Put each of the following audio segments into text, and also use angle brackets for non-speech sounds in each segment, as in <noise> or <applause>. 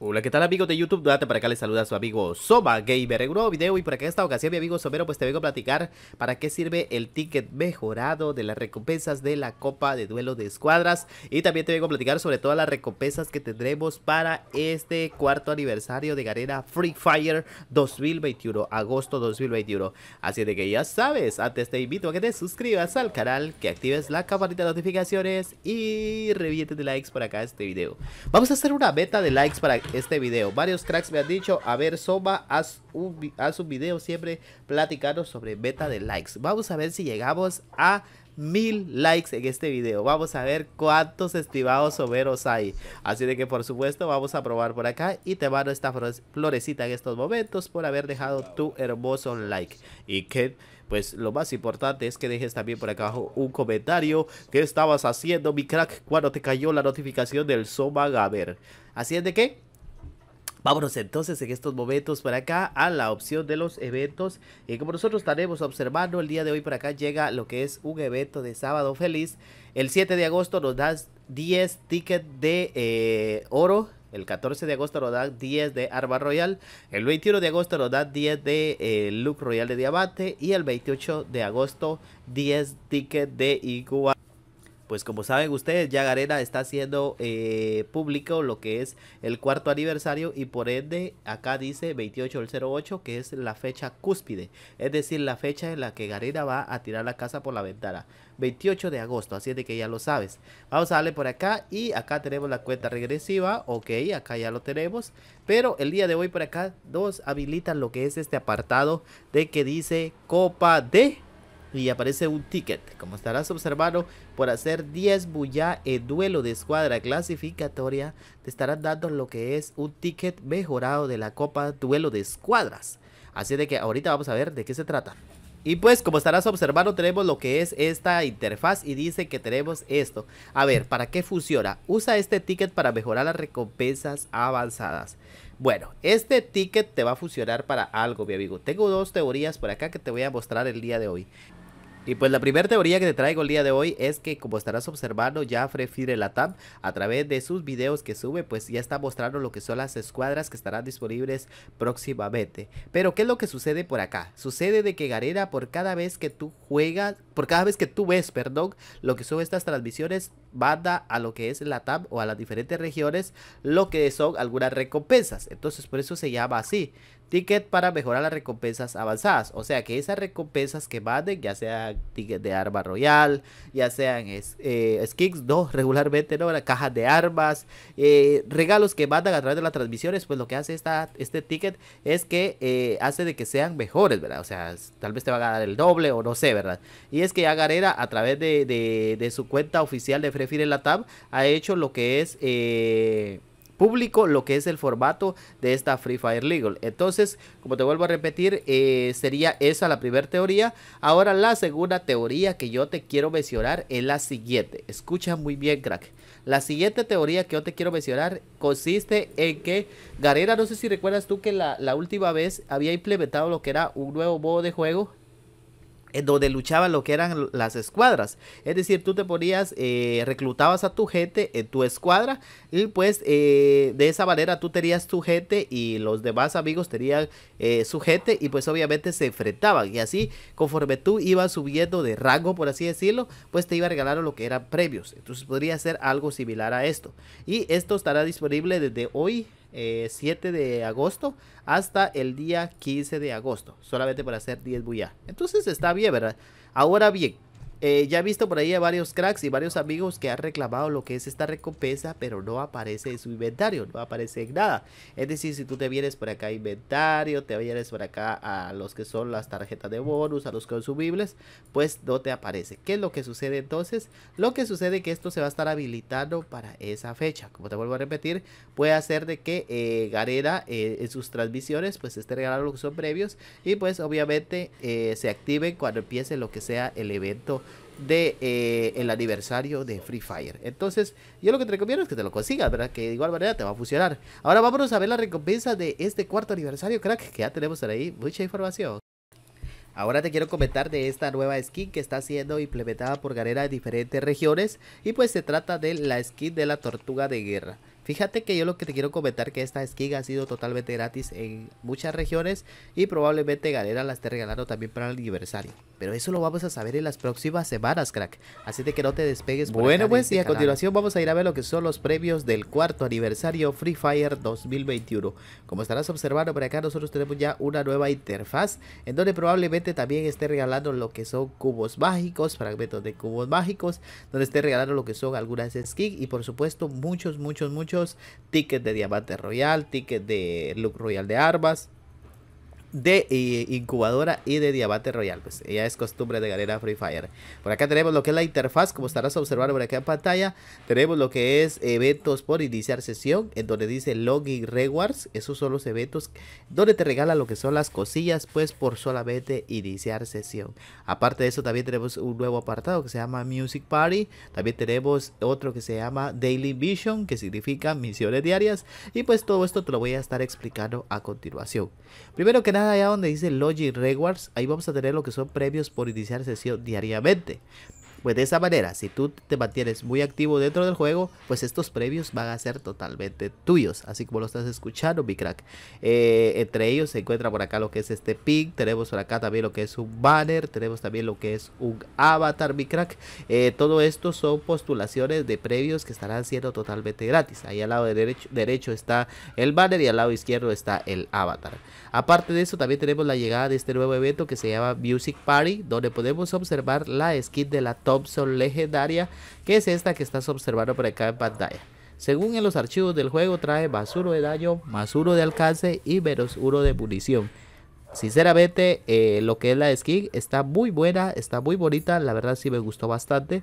Hola, ¿qué tal amigos de YouTube? Date para acá, les saluda a su amigo Soma Gamer en un nuevo video y por acá en esta ocasión mi amigo Somero pues te vengo a platicar para qué sirve el ticket mejorado de las recompensas de la Copa de Duelo de Escuadras y también te vengo a platicar sobre todas las recompensas que tendremos para este cuarto aniversario de Garena Free Fire 2021, agosto 2021. Así de que ya sabes, antes te invito a que te suscribas al canal, que actives la campanita de notificaciones y revientes de likes por acá este video. Vamos a hacer una meta de likes para este video. Varios cracks me han dicho, a ver Soma, haz un, un video siempre platicando sobre meta de likes. Vamos a ver si llegamos a mil likes en este video. Vamos a ver cuántos estimados soberos hay. Así de que por supuesto vamos a probar por acá y te mando esta florecita en estos momentos por haber dejado tu hermoso like. Y que pues lo más importante es que dejes también por acá abajo un comentario. ¿Qué estabas haciendo mi crack cuando te cayó la notificación del Soma Gaber? Así de que Vámonos entonces en estos momentos para acá a la opción de los eventos. Y eh, como nosotros estaremos observando, el día de hoy para acá llega lo que es un evento de sábado feliz. El 7 de agosto nos das 10 tickets de oro. El 14 de agosto nos dan 10 eh, de Arma Royal. El 21 de agosto nos da 10 de eh, Look Royal de Diamante. Y el 28 de agosto 10 tickets de Igual. Pues como saben ustedes, ya Garena está haciendo eh, público lo que es el cuarto aniversario y por ende acá dice 28 del 08 que es la fecha cúspide, es decir, la fecha en la que Garena va a tirar la casa por la ventana. 28 de agosto, así es de que ya lo sabes. Vamos a darle por acá y acá tenemos la cuenta regresiva, ok, acá ya lo tenemos. Pero el día de hoy por acá dos habilitan lo que es este apartado de que dice Copa de y aparece un ticket, como estarás observando, por hacer 10 bulla en duelo de escuadra clasificatoria, te estarán dando lo que es un ticket mejorado de la Copa Duelo de Escuadras. Así de que ahorita vamos a ver de qué se trata. Y pues como estarás observando tenemos lo que es esta interfaz y dice que tenemos esto. A ver, ¿para qué funciona? Usa este ticket para mejorar las recompensas avanzadas. Bueno, este ticket te va a funcionar para algo, mi amigo. Tengo dos teorías por acá que te voy a mostrar el día de hoy. Y pues la primera teoría que te traigo el día de hoy es que como estarás observando ya Jafre Latam a través de sus videos que sube pues ya está mostrando lo que son las escuadras que estarán disponibles próximamente. Pero ¿qué es lo que sucede por acá? Sucede de que Garena por cada vez que tú juegas por cada vez que tú ves, perdón, lo que son estas transmisiones, manda a lo que es la tab o a las diferentes regiones lo que son algunas recompensas. Entonces, por eso se llama así. Ticket para mejorar las recompensas avanzadas. O sea que esas recompensas que manden, ya sea ticket de arma royal, ya sean eh, skins, no, <laughs> regularmente no, cajas de armas, eh, regalos que mandan a través de las transmisiones, pues lo que hace esta, este ticket es que eh, hace de que sean mejores, ¿verdad? O sea, tal vez te va a dar el doble o no sé, ¿verdad? Y que ya Garera, a través de, su cuenta oficial de Free Fire tab. ha hecho lo que es... Eh, público lo que es el formato de esta Free Fire Legal. Entonces, como te vuelvo a repetir, eh, sería esa la primera teoría. Ahora la segunda teoría que yo te quiero mencionar es la siguiente. Escucha muy bien, crack. La siguiente teoría que yo te quiero mencionar consiste en que Garera, no sé si recuerdas tú que la última vez había implementado lo que era un nuevo modo de juego donde luchaban lo que eran las escuadras. Es decir, tú te ponías, eh, reclutabas a tu gente en tu escuadra y pues eh, de esa manera tú tenías tu gente y los demás amigos tenían eh, su gente y pues obviamente se enfrentaban. Y así, conforme tú ibas subiendo de rango, por así decirlo, pues te iba a regalar lo que eran premios, Entonces podría ser algo similar a esto. Y esto estará disponible desde hoy 7 eh, de agosto hasta el día 15 de agosto, solamente para hacer 10 bulla. Entonces está bien, ¿verdad? Ahora bien, eh, ya he visto por ahí a varios cracks y varios amigos que han reclamado lo que es esta recompensa, pero no aparece en su inventario, no aparece en nada. Es decir, si tú te vienes por acá a inventario, te vienes por acá a los que son las tarjetas de bonus, a los consumibles, pues no te aparece. ¿Qué es lo que sucede entonces? Lo que sucede es que esto se va a estar habilitando para esa fecha. Como te vuelvo a repetir, puede hacer de que eh, eh en sus transmisiones pues esté regalando lo que son previos y pues obviamente eh, se activen cuando empiece lo que sea el evento de eh, el aniversario de Free Fire. Entonces, yo lo que te recomiendo es que te lo consigas, ¿verdad? Que de igual manera te va a funcionar. Ahora vámonos a ver la recompensa de este cuarto aniversario, crack, que ya tenemos por ahí mucha información. Ahora te quiero comentar de esta nueva skin que está siendo implementada por Garena en diferentes regiones y pues se trata de la skin de la tortuga de guerra. Fíjate que yo lo que te quiero comentar que esta skin ha sido totalmente gratis en muchas regiones y probablemente Galera la esté regalando también para el aniversario. Pero eso lo vamos a saber en las próximas semanas, crack. Así de que no te despegues. Por bueno, pues y a este continuación vamos a ir a ver lo que son los premios del cuarto aniversario Free Fire 2021. Como estarás observando por acá, nosotros tenemos ya una nueva interfaz en donde probablemente también esté regalando lo que son cubos mágicos, fragmentos de cubos mágicos, donde esté regalando lo que son algunas skins y por supuesto muchos, muchos, muchos Ticket de Diamante Royal, Ticket de Look Royal de Arbas de eh, incubadora y de diabate royal. Pues ya es costumbre de galera Free Fire. Por acá tenemos lo que es la interfaz, como estarás observando por acá en pantalla. Tenemos lo que es eventos por iniciar sesión, en donde dice login rewards. Esos son los eventos donde te regala lo que son las cosillas, pues por solamente iniciar sesión. Aparte de eso, también tenemos un nuevo apartado que se llama Music Party. También tenemos otro que se llama Daily Vision, que significa misiones diarias. Y pues todo esto te lo voy a estar explicando a continuación. Primero que nada, allá donde dice Logic Rewards, ahí vamos a tener lo que son premios por iniciar sesión diariamente de esa manera, si tú te mantienes muy activo dentro del juego, pues estos previos van a ser totalmente tuyos, así como lo estás escuchando, mi crack. Eh, entre ellos se encuentra por acá lo que es este ping, tenemos por acá también lo que es un banner, tenemos también lo que es un avatar, mi crack. Eh, todo esto son postulaciones de previos que estarán siendo totalmente gratis. Ahí al lado derecho, derecho está el banner y al lado izquierdo está el avatar. Aparte de eso, también tenemos la llegada de este nuevo evento que se llama Music Party, donde podemos observar la skin de la top legendaria, que es esta que estás observando por acá en pantalla. Según en los archivos del juego trae más de daño, más de alcance y menos de munición. Sinceramente eh, lo que es la skin está muy buena, está muy bonita, la verdad sí me gustó bastante.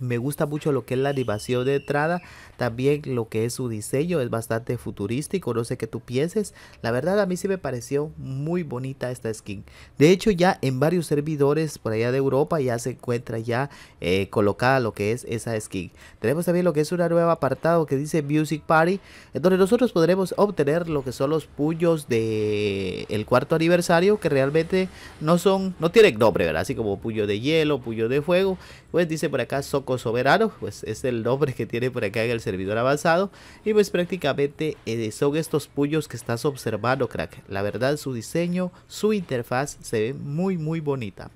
Me gusta mucho lo que es la animación de entrada, también lo que es su diseño, es bastante futurístico, no sé qué tú pienses. La verdad a mí sí me pareció muy bonita esta skin. De hecho ya en varios servidores por allá de Europa ya se encuentra ya eh, colocada lo que es esa skin. Tenemos también lo que es un nuevo apartado que dice Music Party, en donde nosotros podremos obtener lo que son los puños de el cuarto aniversario que realmente no son, no tienen nombre, ¿verdad? Así como puño de hielo, puño de fuego. Pues dice por acá, son Soberano, pues es el nombre que tiene por acá en el servidor avanzado. Y pues prácticamente eh, son estos puños que estás observando, crack. La verdad, su diseño, su interfaz se ve muy, muy bonita.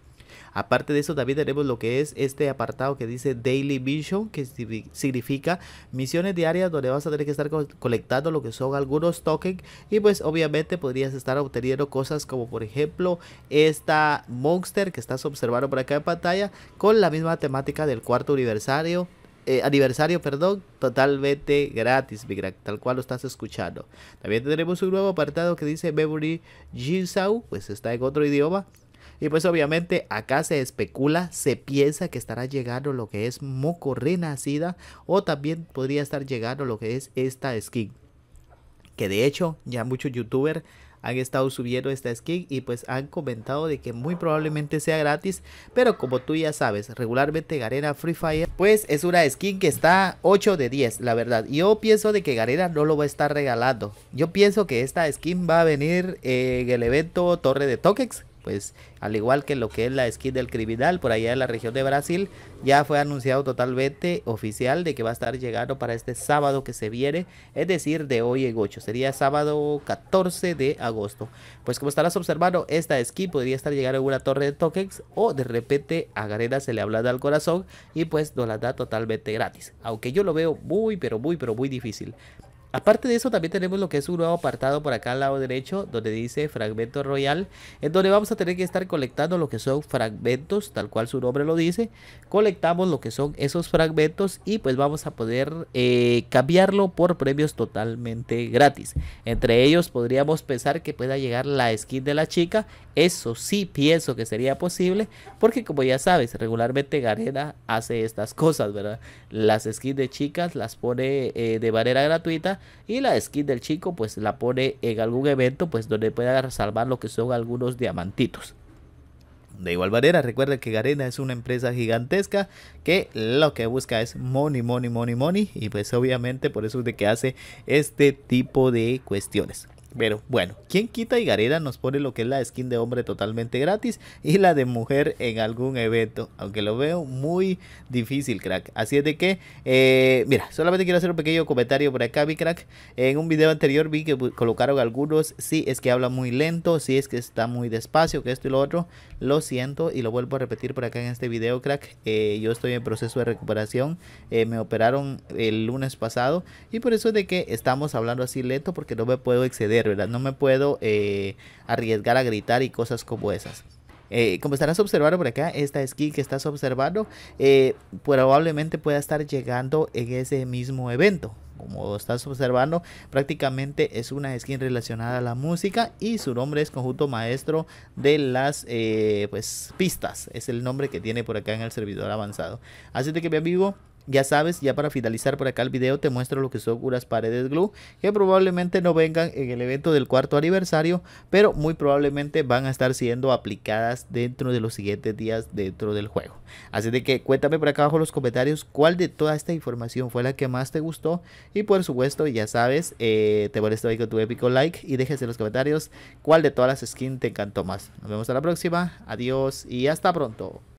Aparte de eso, también tenemos lo que es este apartado que dice Daily vision que significa misiones diarias donde vas a tener que estar colectando lo que son algunos tokens. Y pues obviamente podrías estar obteniendo cosas como por ejemplo esta Monster que estás observando por acá en pantalla con la misma temática del cuarto aniversario. Eh, aniversario, perdón, totalmente gratis, tal cual lo estás escuchando. También tenemos un nuevo apartado que dice Memory Jinsau, pues está en otro idioma, y pues obviamente acá se especula, se piensa que estará llegando lo que es moco renacida o también podría estar llegando lo que es esta skin. Que de hecho ya muchos youtubers han estado subiendo esta skin y pues han comentado de que muy probablemente sea gratis, pero como tú ya sabes, regularmente Garena Free Fire pues es una skin que está 8 de 10, la verdad. Yo pienso de que Garena no lo va a estar regalando. Yo pienso que esta skin va a venir en el evento Torre de Tokex. Pues al igual que lo que es la esquí del Criminal por allá en la región de Brasil, ya fue anunciado totalmente oficial de que va a estar llegando para este sábado que se viene, es decir, de hoy en 8, sería sábado 14 de agosto. Pues como estarás observando, esta esquí podría estar llegando en una torre de tokens o de repente a Garena se le habla al corazón y pues nos la da totalmente gratis. Aunque yo lo veo muy, pero muy, pero muy difícil. Aparte de eso, también tenemos lo que es un nuevo apartado por acá al lado derecho, donde dice fragmento royal, en donde vamos a tener que estar colectando lo que son fragmentos, tal cual su nombre lo dice. Colectamos lo que son esos fragmentos y pues vamos a poder eh, cambiarlo por premios totalmente gratis. Entre ellos podríamos pensar que pueda llegar la skin de la chica. Eso sí pienso que sería posible, porque como ya sabes, regularmente Garena hace estas cosas, ¿verdad? Las skins de chicas las pone eh, de manera gratuita y la skin del chico pues la pone en algún evento pues donde pueda salvar lo que son algunos diamantitos. De igual manera, recuerda que Garena es una empresa gigantesca que lo que busca es money, money, money, money. Y pues obviamente por eso es de que hace este tipo de cuestiones. Pero bueno, quien quita y Garera nos pone lo que es la skin de hombre totalmente gratis y la de mujer en algún evento, aunque lo veo muy difícil, crack. Así es de que, eh, mira, solamente quiero hacer un pequeño comentario por acá, vi crack. En un video anterior vi que colocaron algunos, si es que habla muy lento, si es que está muy despacio, que esto y lo otro. Lo siento y lo vuelvo a repetir por acá en este video, crack. Eh, yo estoy en proceso de recuperación, eh, me operaron el lunes pasado y por eso es de que estamos hablando así lento porque no me puedo exceder ¿verdad? No me puedo eh, arriesgar a gritar y cosas como esas. Eh, como estarás observando por acá, esta skin que estás observando eh, probablemente pueda estar llegando en ese mismo evento. Como estás observando, prácticamente es una skin relacionada a la música y su nombre es Conjunto Maestro de las pues, Pistas. Es el nombre que tiene por acá en el servidor avanzado. Así de que, bien vivo, ya sabes, ya para finalizar por acá el video te muestro lo que son unas paredes glue que probablemente no vengan en el evento del cuarto aniversario, pero muy probablemente van a estar siendo aplicadas dentro de los siguientes días dentro del juego. Así de que cuéntame por acá abajo en los comentarios cuál de toda esta información fue la que más te gustó y por supuesto ya sabes, eh, te molesto ahí con tu épico like y déjese en los comentarios cuál de todas las skins te encantó más. Nos vemos a la próxima, adiós y hasta pronto.